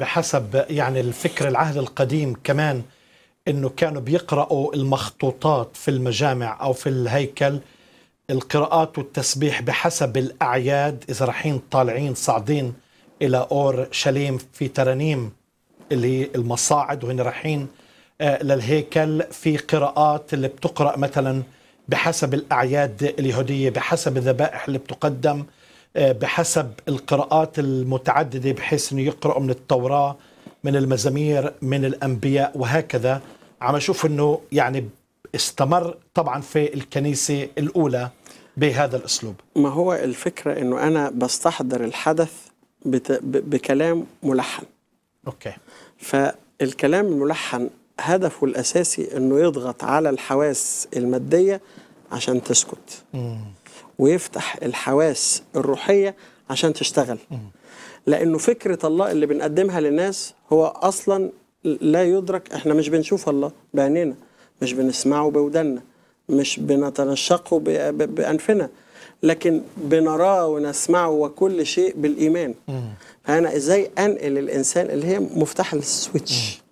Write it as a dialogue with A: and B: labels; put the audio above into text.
A: بحسب يعني الفكر العهد القديم كمان انه كانوا بيقرأوا المخطوطات في المجامع او في الهيكل القراءات والتسبيح بحسب الاعياد اذا رايحين طالعين صاعدين الى اور شليم في ترانيم اللي هي المصاعد وهن رايحين آه، للهيكل في قراءات اللي بتقرأ مثلا بحسب الأعياد اليهودية بحسب الذبائح اللي بتقدم آه، بحسب القراءات المتعددة بحيث أنه يقرأوا من التوراة من المزامير من الأنبياء وهكذا عم أشوف أنه يعني استمر طبعا في الكنيسة الأولى بهذا الأسلوب
B: ما هو الفكرة أنه أنا بستحضر الحدث بكلام ملحن أوكي فالكلام الملحن هدفه الأساسي أنه يضغط على الحواس المادية عشان تسكت مم. ويفتح الحواس الروحيه عشان تشتغل لانه فكره الله اللي بنقدمها للناس هو اصلا لا يدرك احنا مش بنشوف الله بعينينا مش بنسمعه بودنا مش بنتنشقه بانفنا لكن بنراه ونسمعه وكل شيء بالايمان فانا ازاي انقل الانسان اللي هي مفتاح السويتش